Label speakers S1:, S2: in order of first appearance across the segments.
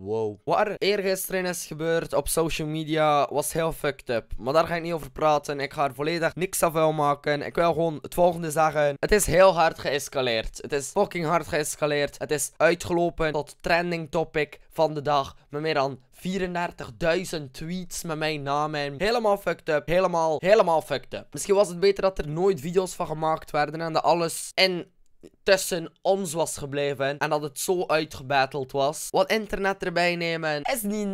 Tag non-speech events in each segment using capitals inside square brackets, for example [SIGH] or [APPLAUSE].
S1: Wow. Wat er eergisteren is gebeurd op social media was heel fucked up. Maar daar ga ik niet over praten. Ik ga er volledig niks aan maken. Ik wil gewoon het volgende zeggen. Het is heel hard geëscaleerd. Het is fucking hard geëscaleerd. Het is uitgelopen tot trending topic van de dag. Met meer dan 34.000 tweets met mijn naam helemaal fucked up. Helemaal, helemaal fucked up. Misschien was het beter dat er nooit video's van gemaakt werden en dat alles in tussen ons was gebleven en dat het zo uitgebattled was. Wat internet erbij nemen is niet...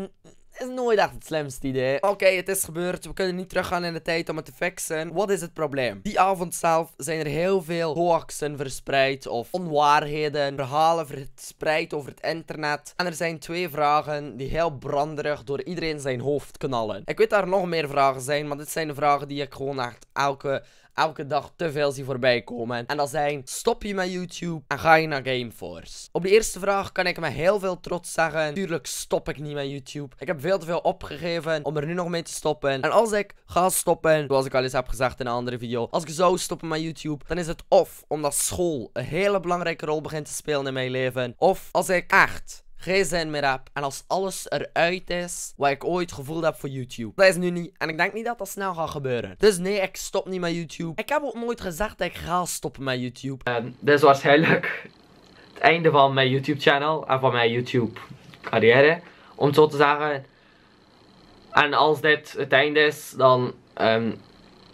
S1: Is nooit echt het slimste idee. Oké, het is gebeurd. We kunnen niet teruggaan in de tijd om het te fixen. Wat is het probleem? Die avond zelf zijn er heel veel hoaxen verspreid. Of onwaarheden. Verhalen verspreid over het internet. En er zijn twee vragen die heel branderig door iedereen zijn hoofd knallen. Ik weet dat er nog meer vragen zijn. Maar dit zijn de vragen die ik gewoon echt elke, elke dag te veel zie voorbij komen. En dat zijn, stop je met YouTube en ga je naar Gameforce. Op de eerste vraag kan ik me heel veel trots zeggen, tuurlijk stop ik niet met YouTube. Ik heb veel te veel opgegeven om er nu nog mee te stoppen. En als ik ga stoppen, zoals ik al eens heb gezegd in een andere video, als ik zou stoppen met YouTube, dan is het of omdat school een hele belangrijke rol begint te spelen in mijn leven, of als ik echt Gij zijn mijn rap. En als alles eruit is wat ik ooit gevoeld heb voor YouTube. Dat is nu niet. En ik denk niet dat dat snel gaat gebeuren. Dus nee, ik stop niet met YouTube. Ik heb ook nooit gezegd dat ik ga stoppen met YouTube. En dit is waarschijnlijk het einde van mijn YouTube channel. En van mijn YouTube carrière. Om zo te zeggen. En als dit het einde is, dan, ehm,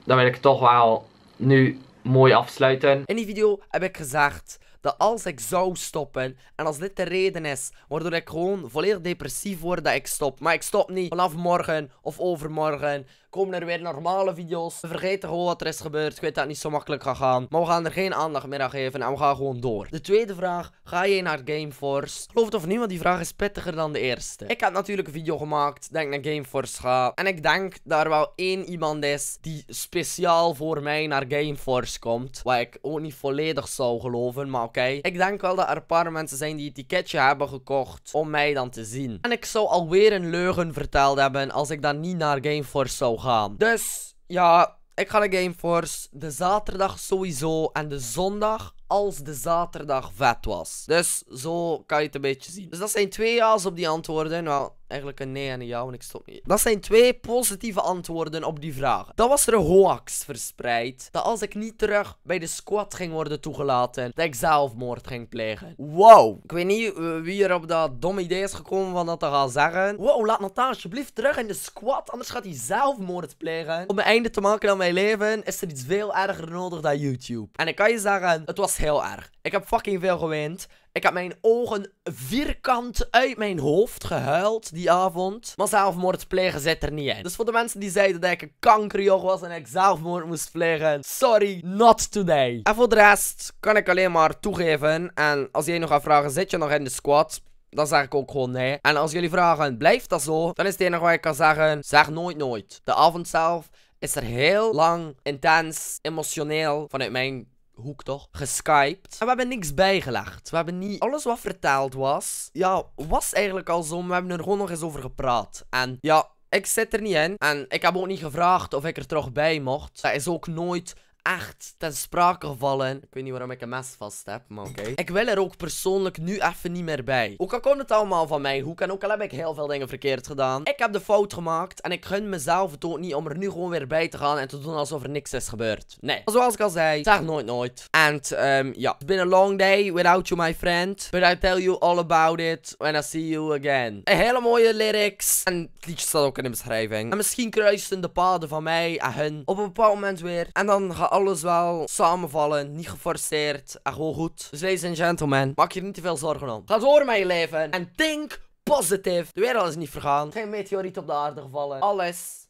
S1: dan wil ik toch wel nu mooi afsluiten. In die video heb ik gezegd dat als ik zou stoppen, en als dit de reden is waardoor ik gewoon volledig depressief word dat ik stop, maar ik stop niet vanaf morgen of overmorgen, Komen er weer normale video's. We vergeten gewoon wat er is gebeurd. Ik weet dat het niet zo makkelijk gaat gaan. Maar we gaan er geen aandacht meer aan geven. En we gaan gewoon door. De tweede vraag. Ga je naar Gameforce? Geloof het of niet, want die vraag is pittiger dan de eerste. Ik heb natuurlijk een video gemaakt denk ik naar Gameforce ga. En ik denk daar wel één iemand is die speciaal voor mij naar Gameforce komt. Wat ik ook niet volledig zou geloven. Maar oké. Ik denk wel dat er een paar mensen zijn die het ticketje hebben gekocht om mij dan te zien. En ik zou alweer een leugen verteld hebben als ik dan niet naar Gameforce zou gaan. Dus ja, ik ga de Gameforce de zaterdag sowieso en de zondag als de zaterdag vet was. Dus zo kan je het een beetje zien. Dus dat zijn twee ja's op die antwoorden. Nou, eigenlijk een nee en een ja, ik stop niet. Dat zijn twee positieve antwoorden op die vragen. Dan was er een hoax verspreid. Dat als ik niet terug bij de squad ging worden toegelaten, dat ik zelfmoord ging plegen. Wow. Ik weet niet eh, wie er op dat domme idee is gekomen van dat te gaan zeggen. Wow, laat Nathan alsjeblieft terug in de squad, anders gaat hij zelfmoord plegen. Om een einde te maken aan mijn leven is er iets veel erger nodig dan YouTube. En ik kan je zeggen, het was heel erg. Ik heb fucking veel gewend. Ik heb mijn ogen vierkant uit mijn hoofd gehuild die avond. Maar zelfmoord plegen zit er niet in. Dus voor de mensen die zeiden dat ik een kankerjog was en ik zelfmoord moest plegen. Sorry, not today. En voor de rest kan ik alleen maar toegeven. En als jij nog gaat vragen, zit je nog in de squad? dan zeg ik ook gewoon nee. En als jullie vragen, blijft dat zo? Dan is het enige wat ik kan zeggen, zeg nooit nooit. De avond zelf is er heel lang, intens, emotioneel vanuit mijn hoek toch, geskyped. En we hebben niks bijgelegd. We hebben niet... Alles wat vertaald was, ja, was eigenlijk al zo, maar we hebben er gewoon nog eens over gepraat. En ja, ik zit er niet in. En ik heb ook niet gevraagd of ik er toch bij mocht. Dat is ook nooit echt ten sprake gevallen. Ik weet niet waarom ik een mes vast heb, maar oké. [CLEARS THROAT] Ik wil er ook persoonlijk nu even niet meer bij. Ook al komt het allemaal van mij Hoe en ook al heb ik heel veel dingen verkeerd gedaan. Ik heb de fout gemaakt en ik gun mezelf het ook niet om er nu gewoon weer bij te gaan en te doen alsof er niks is gebeurd. Nee. Zoals ik al zei, zeg nooit nooit. En um, ja, it's been a long day without you my friend. But I tell you all about it when I see you again. Een hele mooie lyrics. En het liedje staat ook in de beschrijving. En misschien kruisten de paden van mij en hun op een bepaald moment weer. En dan gaat alles wel samenvallen. Niet geforceerd. En gewoon goed. Dus ladies and gentlemen, maak je niet te veel zorgen om. Ga door met je leven. En think positief. De wereld is niet vergaan. Geen meteoriet op de aarde gevallen. Alles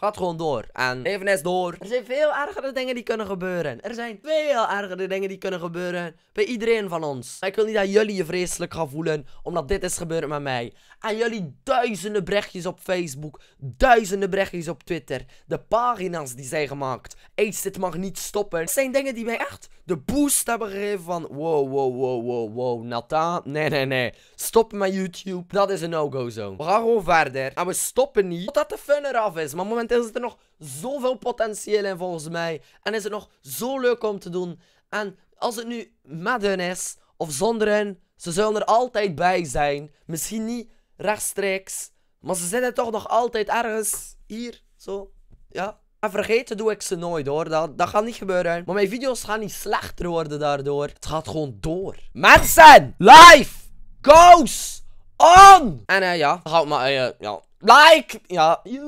S1: Gaat gewoon door. En eens door. Er zijn veel ergere dingen die kunnen gebeuren. Er zijn veel ergere dingen die kunnen gebeuren. Bij iedereen van ons. Ik wil niet dat jullie je vreselijk gaan voelen. Omdat dit is gebeurd met mij. En jullie duizenden berichtjes op Facebook. Duizenden berichtjes op Twitter. De pagina's die zijn gemaakt. Eens, dit mag niet stoppen. Het zijn dingen die mij echt de boost hebben gegeven van... Wow, wow, wow, wow, wow, Nathan. Nee, nee, nee. Stop met YouTube. Dat is een no-go-zone. We gaan gewoon verder. En we stoppen niet. Totdat de fun af is. Maar momenteel zit er nog zoveel potentieel in, volgens mij. En is het nog zo leuk om te doen. En als het nu met hun is, of zonder hen... Ze zullen er altijd bij zijn. Misschien niet rechtstreeks. Maar ze zitten toch nog altijd ergens hier. Zo. Ja, maar vergeten doe ik ze nooit hoor. Dat, dat gaat niet gebeuren. Maar mijn video's gaan niet slechter worden daardoor. Het gaat gewoon door. Mensen! Live! Goes! On! En uh, ja, houd maar... Uh, ja. Like! Ja.